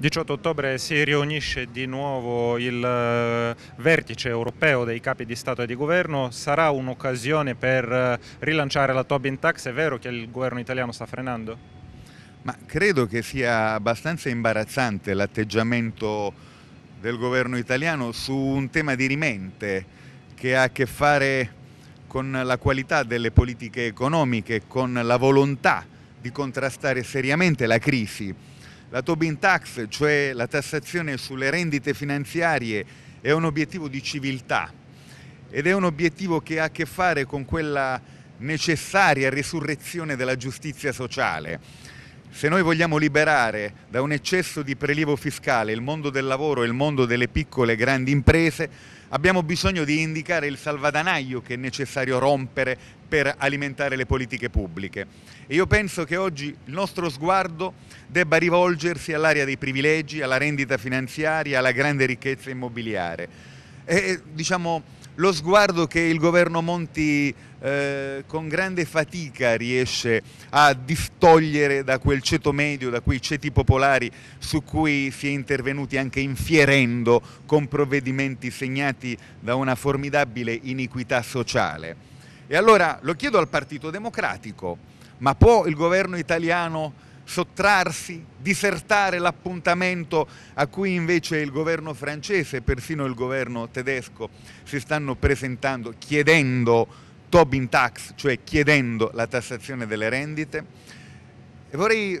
18 ottobre si riunisce di nuovo il eh, vertice europeo dei capi di Stato e di Governo, sarà un'occasione per eh, rilanciare la Tobin Tax, è vero che il governo italiano sta frenando? Ma credo che sia abbastanza imbarazzante l'atteggiamento del governo italiano su un tema di rimente che ha a che fare con la qualità delle politiche economiche, con la volontà di contrastare seriamente la crisi la Tobin Tax, cioè la tassazione sulle rendite finanziarie, è un obiettivo di civiltà ed è un obiettivo che ha a che fare con quella necessaria risurrezione della giustizia sociale se noi vogliamo liberare da un eccesso di prelievo fiscale il mondo del lavoro e il mondo delle piccole e grandi imprese, abbiamo bisogno di indicare il salvadanaio che è necessario rompere per alimentare le politiche pubbliche. E io penso che oggi il nostro sguardo debba rivolgersi all'area dei privilegi, alla rendita finanziaria, alla grande ricchezza immobiliare. E, diciamo, lo sguardo che il governo Monti eh, con grande fatica riesce a distogliere da quel ceto medio, da quei ceti popolari su cui si è intervenuti anche infierendo con provvedimenti segnati da una formidabile iniquità sociale. E allora lo chiedo al Partito Democratico, ma può il governo italiano sottrarsi, disertare l'appuntamento a cui invece il governo francese e persino il governo tedesco si stanno presentando chiedendo Tobin tax, cioè chiedendo la tassazione delle rendite. E vorrei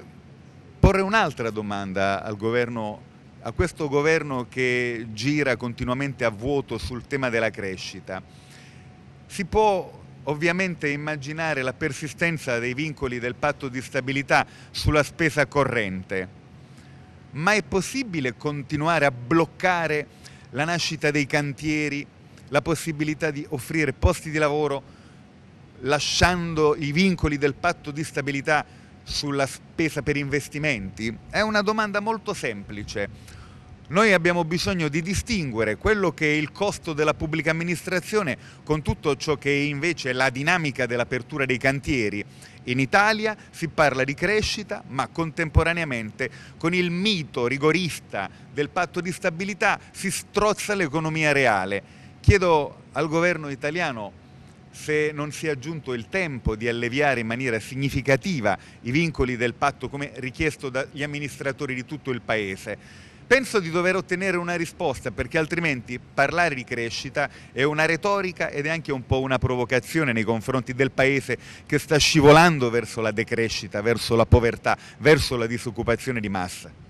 porre un'altra domanda al governo, a questo governo che gira continuamente a vuoto sul tema della crescita. Si può Ovviamente immaginare la persistenza dei vincoli del patto di stabilità sulla spesa corrente, ma è possibile continuare a bloccare la nascita dei cantieri, la possibilità di offrire posti di lavoro lasciando i vincoli del patto di stabilità sulla spesa per investimenti? È una domanda molto semplice. Noi abbiamo bisogno di distinguere quello che è il costo della pubblica amministrazione con tutto ciò che è invece la dinamica dell'apertura dei cantieri. In Italia si parla di crescita, ma contemporaneamente con il mito rigorista del patto di stabilità si strozza l'economia reale. Chiedo al governo italiano se non sia giunto il tempo di alleviare in maniera significativa i vincoli del patto come richiesto dagli amministratori di tutto il Paese. Penso di dover ottenere una risposta perché altrimenti parlare di crescita è una retorica ed è anche un po' una provocazione nei confronti del Paese che sta scivolando verso la decrescita, verso la povertà, verso la disoccupazione di massa.